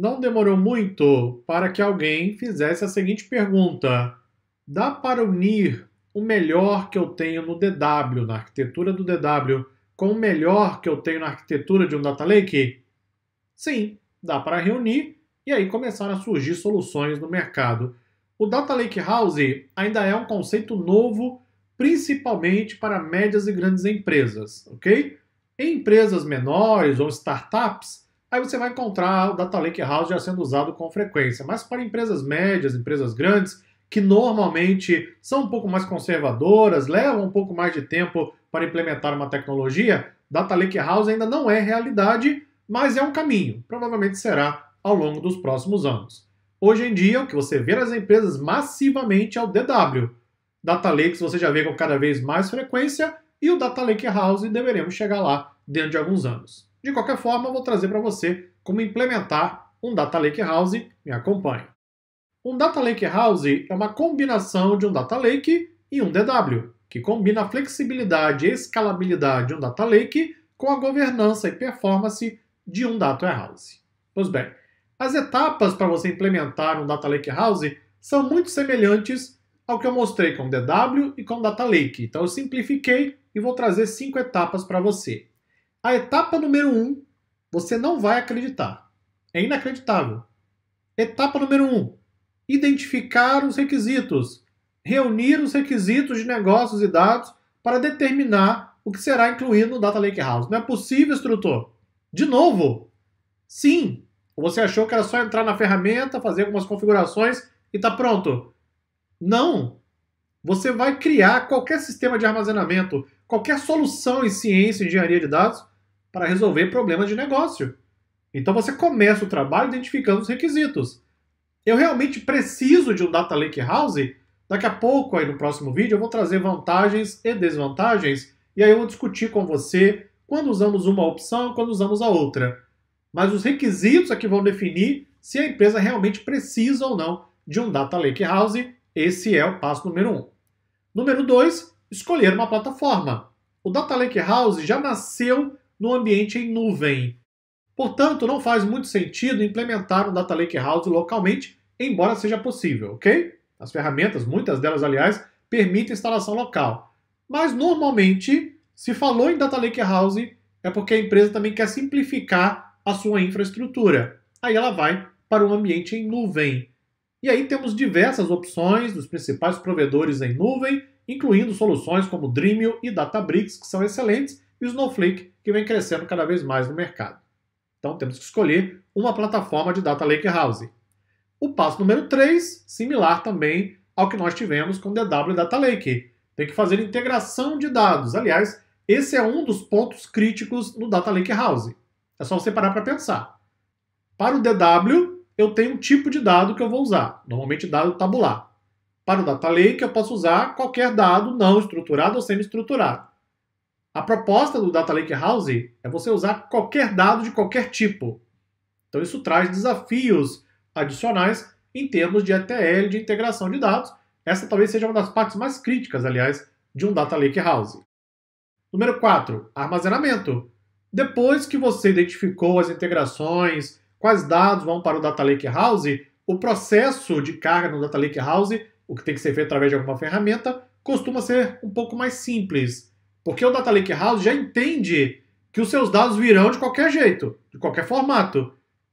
Não demorou muito para que alguém fizesse a seguinte pergunta: Dá para unir o melhor que eu tenho no DW, na arquitetura do DW, com o melhor que eu tenho na arquitetura de um data lake? Sim, dá para reunir e aí começaram a surgir soluções no mercado. O data lake house ainda é um conceito novo, principalmente para médias e grandes empresas, ok? Em empresas menores ou startups, aí você vai encontrar o Data Lake House já sendo usado com frequência. Mas para empresas médias, empresas grandes, que normalmente são um pouco mais conservadoras, levam um pouco mais de tempo para implementar uma tecnologia, Data Lake House ainda não é realidade, mas é um caminho. Provavelmente será ao longo dos próximos anos. Hoje em dia, o que você vê nas empresas massivamente é o DW. Data Lakes você já vê com cada vez mais frequência e o Data Lake House deveremos chegar lá dentro de alguns anos. De qualquer forma, vou trazer para você como implementar um Data Lake House. Me acompanhe. Um Data Lake House é uma combinação de um Data Lake e um DW, que combina a flexibilidade e escalabilidade de um Data Lake com a governança e performance de um Data Warehouse. Pois bem, as etapas para você implementar um Data Lake House são muito semelhantes ao que eu mostrei com DW e com Data Lake. Então eu simplifiquei e vou trazer cinco etapas para você. A etapa número 1, um, você não vai acreditar. É inacreditável. Etapa número 1, um, identificar os requisitos. Reunir os requisitos de negócios e dados para determinar o que será incluído no Data Lake House. Não é possível, instrutor. De novo? Sim. Você achou que era só entrar na ferramenta, fazer algumas configurações e está pronto? Não. Você vai criar qualquer sistema de armazenamento, qualquer solução em ciência e engenharia de dados para resolver problemas de negócio. Então você começa o trabalho identificando os requisitos. Eu realmente preciso de um Data Lake House? Daqui a pouco, aí no próximo vídeo, eu vou trazer vantagens e desvantagens e aí eu vou discutir com você quando usamos uma opção, quando usamos a outra. Mas os requisitos aqui vão definir se a empresa realmente precisa ou não de um Data Lake House. Esse é o passo número Um. Número dois, escolher uma plataforma. O Data Lake House já nasceu no ambiente em nuvem. Portanto, não faz muito sentido implementar um Data Lake House localmente, embora seja possível, ok? As ferramentas, muitas delas, aliás, permitem instalação local. Mas, normalmente, se falou em Data Lake House, é porque a empresa também quer simplificar a sua infraestrutura. Aí ela vai para um ambiente em nuvem. E aí temos diversas opções dos principais provedores em nuvem, incluindo soluções como Dreamio e Databricks, que são excelentes, e o Snowflake, que vem crescendo cada vez mais no mercado. Então temos que escolher uma plataforma de Data Lake House. O passo número 3, similar também ao que nós tivemos com o DW Data Lake. Tem que fazer integração de dados. Aliás, esse é um dos pontos críticos no Data Lake House. É só você parar para pensar. Para o DW, eu tenho um tipo de dado que eu vou usar, normalmente dado tabular. Para o Data Lake, eu posso usar qualquer dado não estruturado ou semi-estruturado. A proposta do Data Lake House é você usar qualquer dado de qualquer tipo. Então isso traz desafios adicionais em termos de ETL, de integração de dados. Essa talvez seja uma das partes mais críticas, aliás, de um Data Lake House. Número 4, armazenamento. Depois que você identificou as integrações, quais dados vão para o Data Lake House, o processo de carga no Data Lake House, o que tem que ser feito através de alguma ferramenta, costuma ser um pouco mais simples. Porque o Data Lake House já entende que os seus dados virão de qualquer jeito, de qualquer formato.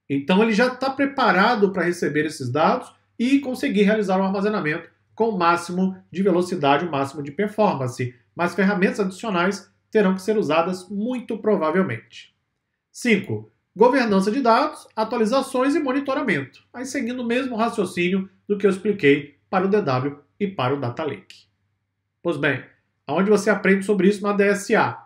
Então ele já está preparado para receber esses dados e conseguir realizar o um armazenamento com o máximo de velocidade, o máximo de performance. Mas ferramentas adicionais terão que ser usadas muito provavelmente. 5. Governança de dados, atualizações e monitoramento. Aí seguindo o mesmo raciocínio do que eu expliquei para o DW e para o Data Lake. Pois bem, onde você aprende sobre isso na DSA.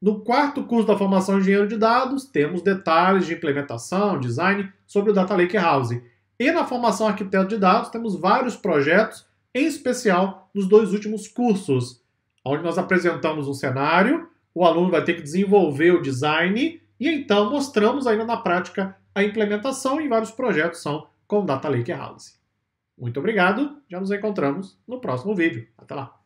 No quarto curso da formação engenheiro de dados, temos detalhes de implementação, design sobre o Data Lake House. E na formação arquiteto de dados, temos vários projetos, em especial nos dois últimos cursos, onde nós apresentamos um cenário, o aluno vai ter que desenvolver o design e então mostramos ainda na prática a implementação e vários projetos são com Data Lake House. Muito obrigado, já nos encontramos no próximo vídeo. Até lá!